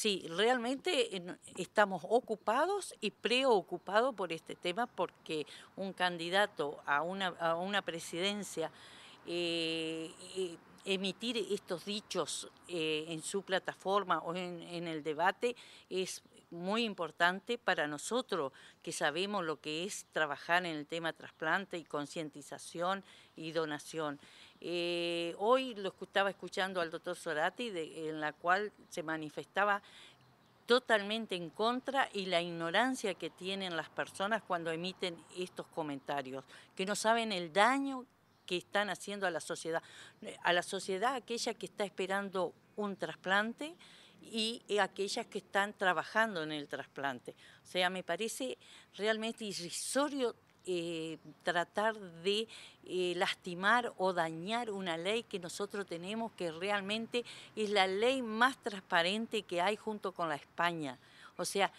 sí, realmente estamos ocupados y preocupados por este tema porque un candidato a una, presidencia eh, eh, emitir estos dichos eh, en su plataforma o en, en, el debate es muy importante para nosotros que sabemos lo que es trabajar en el tema trasplante y concientización y donación. Eh, hoy lo estaba escuchando al doctor Sorati, en la cual se manifestaba totalmente en contra y la ignorancia que tienen las personas cuando emiten estos comentarios, que no saben el daño que están haciendo a la sociedad, a la sociedad aquella que está esperando un trasplante y aquellas que están trabajando en el trasplante. O sea, me parece realmente irrisorio eh, tratar de eh, lastimar o dañar una ley que nosotros tenemos, que realmente es la ley más transparente que hay junto con la España. O sea,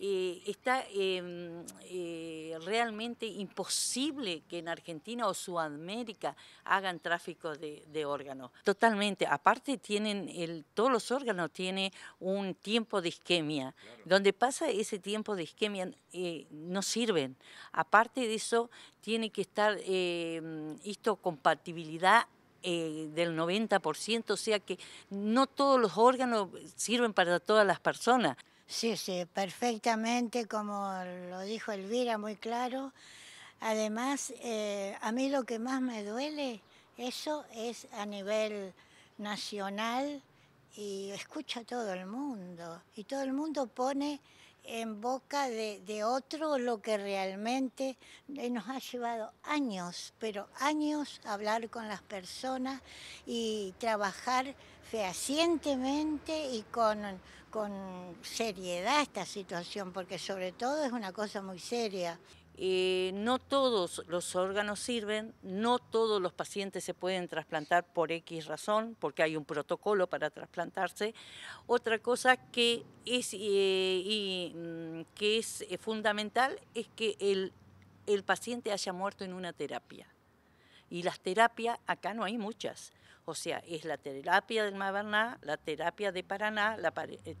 eh, está em, eh, realmente imposible que en Argentina o Sudamérica hagan tráfico de, órganos. Totalmente. Aparte tienen todos los órganos tienen un tiempo de isquemia. Donde pasa ese tiempo de isquemia eh, no sirven. Aparte de eso, tiene que estar esto em, compatibilidad del 90%, o sea que no todos los órganos sirven para todas las personas. Sí, sí, perfectamente, como lo dijo Elvira, muy claro. Además, eh, a mí lo que más me duele, eso es a nivel nacional y escucha todo el mundo. Y todo el mundo pone en boca de, otro lo que realmente eh, nos ha llevado años, pero años hablar con las personas y trabajar fehacientemente y con seriedad esta situación, porque sobre todo es una cosa muy seria. Eh, no todos los órganos sirven, no todos los pacientes se pueden trasplantar por X razón, porque hay un protocolo para trasplantarse. Otra cosa que es, eh, mm, que es eh, fundamental es que el, paciente haya muerto en una terapia. Y las terapias, acá no hay muchas. O sea, es la terapia del Maverná, la terapia de Paraná, la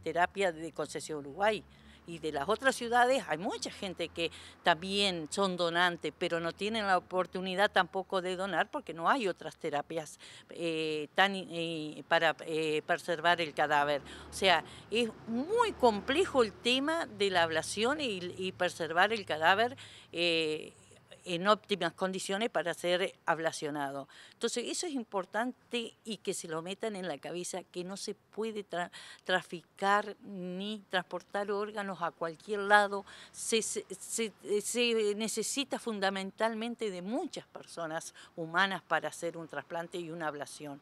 terapia de Concesión Uruguay y de las otras ciudades hay mucha gente que también son donantes, pero no tienen la oportunidad tampoco de donar porque no hay otras terapias eh, tan, eh, para eh, preservar el cadáver. O sea, es muy complejo el tema de la ablación y preservar el cadáver en óptimas condiciones para ser ablacionado. Entonces, eso es importante y que se lo metan en la cabeza, que no se puede traficar ni transportar órganos a cualquier lado. se, necesita fundamentalmente de muchas personas humanas para hacer un trasplante y una ablación.